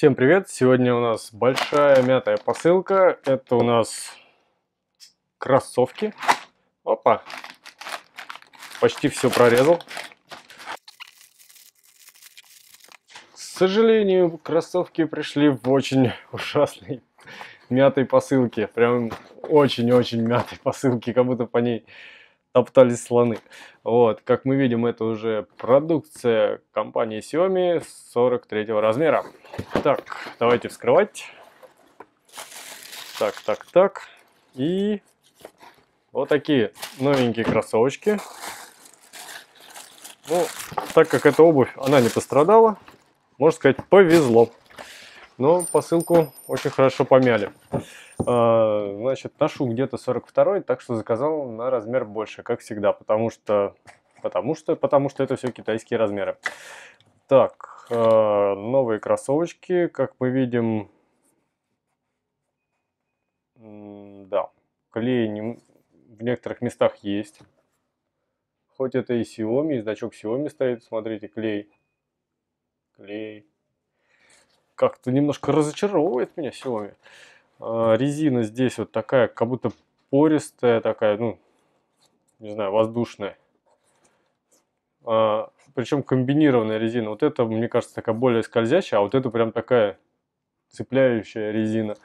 Всем привет! Сегодня у нас большая мятая посылка. Это у нас кроссовки. Опа! Почти все прорезал. К сожалению, кроссовки пришли в очень ужасной мятой посылке. Прям очень-очень мятой посылке, как будто по ней топтались слоны. Вот, как мы видим, это уже продукция компании Xiaomi 43 размера. Так, давайте вскрывать. Так, так, так. И вот такие новенькие кроссовочки. Ну, так как эта обувь, она не пострадала, можно сказать, повезло. Но посылку очень хорошо помяли. А, значит, ношу где-то 42 так что заказал на размер больше, как всегда, потому что... Потому что, потому что это все китайские размеры. Так, а, новые кроссовочки, как мы видим... Да, клей не... в некоторых местах есть. Хоть это и Xiaomi, значок Xiaomi стоит, смотрите, клей. Клей. Как-то немножко разочаровывает меня Xiaomi. А, резина здесь вот такая, как будто пористая такая, ну, не знаю, воздушная. А, причем комбинированная резина. Вот это, мне кажется, такая более скользящая, а вот это прям такая цепляющая резина.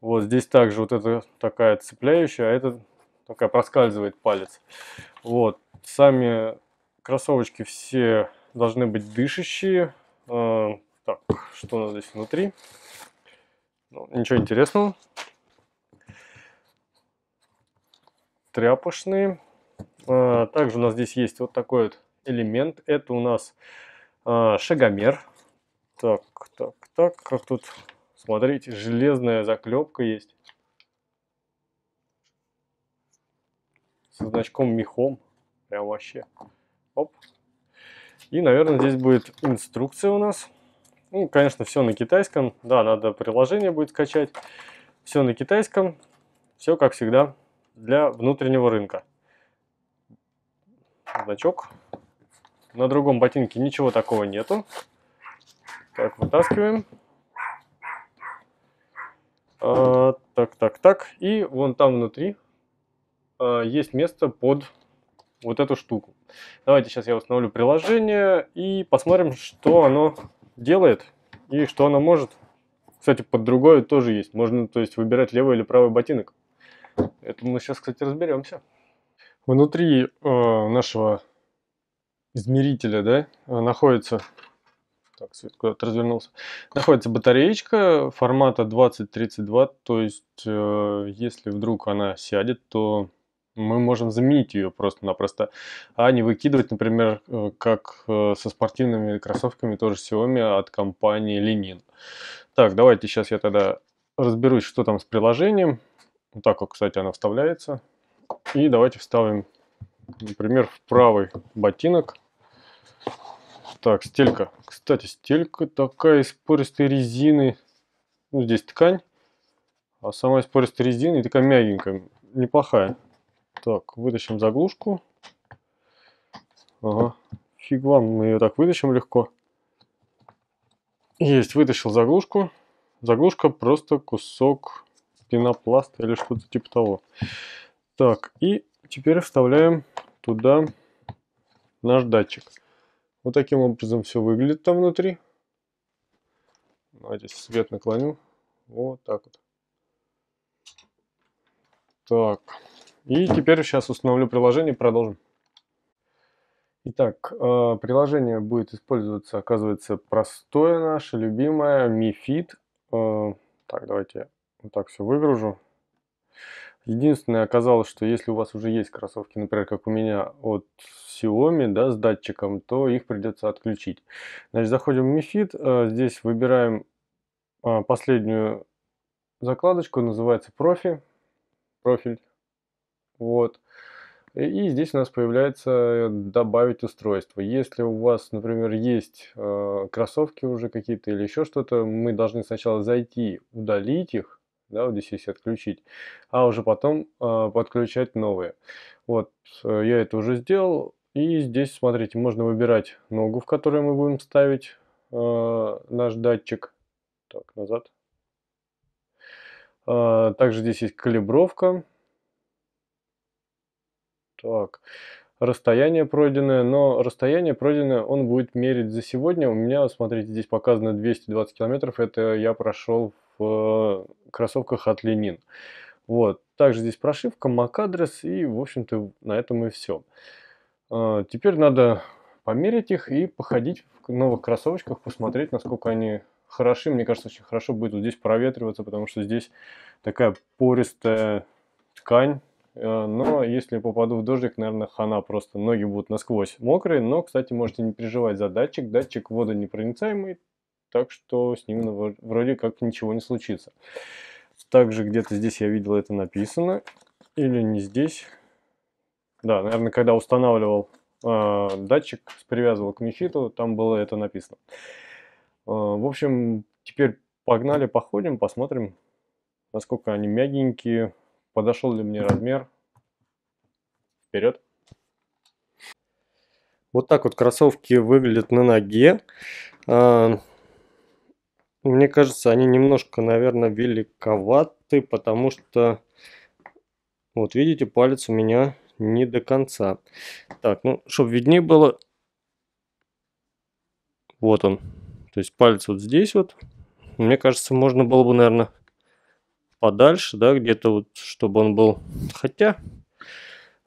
Вот здесь также вот это такая цепляющая, а это такая проскальзывает палец. Вот. Сами кроссовочки все должны быть дышащие. А, так, что у нас здесь внутри? Ну, ничего интересного. Тряпочные. А, также у нас здесь есть вот такой вот элемент. Это у нас а, шагомер. Так, так, так, как тут, смотрите, железная заклепка есть. Со значком мехом. Прям вообще. Оп. И, наверное, здесь будет инструкция у нас. Ну, конечно, все на китайском. Да, надо приложение будет скачать. Все на китайском. Все, как всегда, для внутреннего рынка. Значок. На другом ботинке ничего такого нету. Так, вытаскиваем. А, так, так, так. И вон там внутри а, есть место под вот эту штуку. Давайте сейчас я установлю приложение и посмотрим, что оно делает и что она может. Кстати, под другое тоже есть. Можно, то есть, выбирать левый или правый ботинок. Это мы сейчас, кстати, разберемся. Внутри э, нашего измерителя, да, находится... Так, свет куда-то развернулся. Находится батареечка формата 2032. То есть, э, если вдруг она сядет, то мы можем заменить ее просто-напросто, а не выкидывать, например, э, как э, со спортивными кроссовками тоже Xiaomi от компании Lenin. Так, давайте сейчас я тогда разберусь, что там с приложением. Вот так вот, кстати, она вставляется. И давайте вставим, например, в правый ботинок. Так, стелька. Кстати, стелька такая из пористой резины. Ну, здесь ткань. А сама из пористой резины такая мягенькая. Неплохая. Так, вытащим заглушку. Ага, фиг вам, мы ее так вытащим легко. Есть, вытащил заглушку. Заглушка просто кусок пенопласта или что-то типа того. Так, и теперь вставляем туда наш датчик. Вот таким образом все выглядит там внутри. Давайте свет наклоню. Вот так вот. Так. И теперь сейчас установлю приложение и продолжим. Итак, э, приложение будет использоваться, оказывается, простое наше, любимое, MiFit. Э, так, давайте вот так все выгружу. Единственное, оказалось, что если у вас уже есть кроссовки, например, как у меня от Xiaomi, да, с датчиком, то их придется отключить. Значит, заходим в MiFit, э, здесь выбираем последнюю закладочку, называется профи, профиль. Вот. И здесь у нас появляется добавить устройство. Если у вас, например, есть э, кроссовки уже какие-то или еще что-то, мы должны сначала зайти, удалить их, да, вот здесь есть отключить, а уже потом э, подключать новые. Вот э, я это уже сделал. И здесь, смотрите, можно выбирать ногу, в которую мы будем ставить э, наш датчик. Так, назад. Э, также здесь есть калибровка так, расстояние пройденное, но расстояние пройденное он будет мерить за сегодня. У меня, смотрите, здесь показано 220 километров, это я прошел в э, кроссовках от Ленин. Вот, также здесь прошивка, MAC-адрес и, в общем-то, на этом и все. Э, теперь надо померить их и походить в новых кроссовочках, посмотреть, насколько они хороши. Мне кажется, очень хорошо будет вот здесь проветриваться, потому что здесь такая пористая ткань, Э, но если попаду в дождик, наверное, хана просто, ноги будут насквозь мокрые, но, кстати, можете не переживать за датчик, датчик водонепроницаемый, так что с ним вроде как ничего не случится. Также где-то здесь я видел это написано, или не здесь. Да, наверное, когда устанавливал э, датчик, привязывал к мечиту, там было это написано. Э, в общем, теперь погнали, походим, посмотрим, насколько они мягенькие, подошел ли мне размер. Вперед. Вот так вот кроссовки выглядят на ноге. А, мне кажется, они немножко, наверное, великоваты, потому что, вот видите, палец у меня не до конца. Так, ну, чтобы виднее было, вот он. То есть палец вот здесь вот. Мне кажется, можно было бы, наверное, подальше, да, где-то вот, чтобы он был, хотя,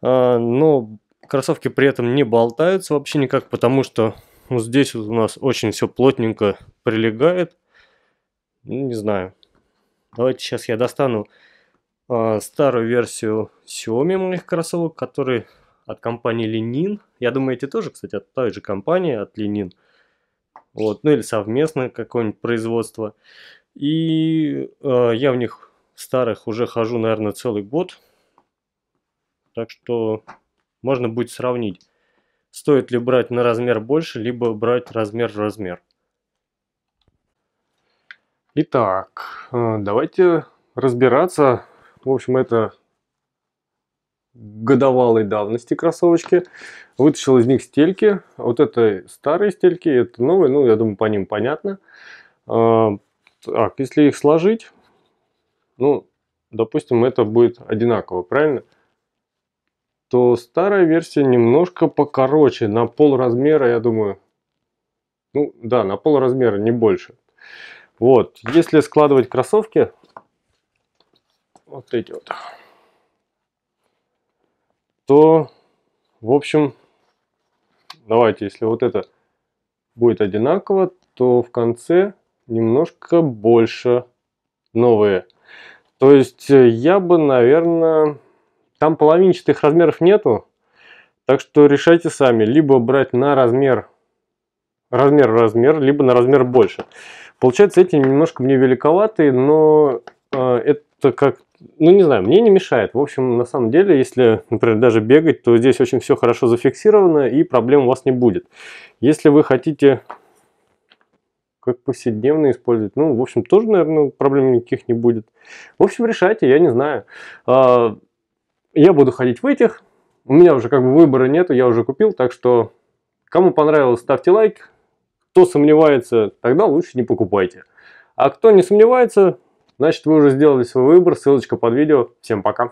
э, но кроссовки при этом не болтаются вообще никак, потому что вот здесь вот у нас очень все плотненько прилегает, ну, не знаю. Давайте сейчас я достану э, старую версию Xiaomi моих кроссовок, которые от компании Ленин. Я думаю, эти тоже, кстати, от той же компании, от Ленин. Вот, ну или совместное какое-нибудь производство. И э, я в них старых уже хожу, наверное, целый год. Так что можно будет сравнить, стоит ли брать на размер больше, либо брать размер в размер. Итак, э, давайте разбираться. В общем, это годовалой давности кроссовочки. Вытащил из них стельки. Вот это старые стельки, это новые. Ну, я думаю, по ним понятно. Э, так, если их сложить, ну, допустим, это будет одинаково, правильно? То старая версия немножко покороче, на пол размера, я думаю. Ну, да, на пол размера, не больше. Вот, если складывать кроссовки, вот эти вот, то, в общем, давайте, если вот это будет одинаково, то в конце немножко больше новые то есть э, я бы, наверное, там половинчатых размеров нету, так что решайте сами, либо брать на размер, размер, размер, либо на размер больше. Получается, эти немножко мне великоватые, но э, это как, ну не знаю, мне не мешает. В общем, на самом деле, если, например, даже бегать, то здесь очень все хорошо зафиксировано и проблем у вас не будет. Если вы хотите как повседневно использовать. Ну, в общем, тоже, наверное, проблем никаких не будет. В общем, решайте, я не знаю. А, я буду ходить в этих. У меня уже как бы выбора нету, я уже купил, так что кому понравилось, ставьте лайк. Кто сомневается, тогда лучше не покупайте. А кто не сомневается, значит вы уже сделали свой выбор. Ссылочка под видео. Всем пока.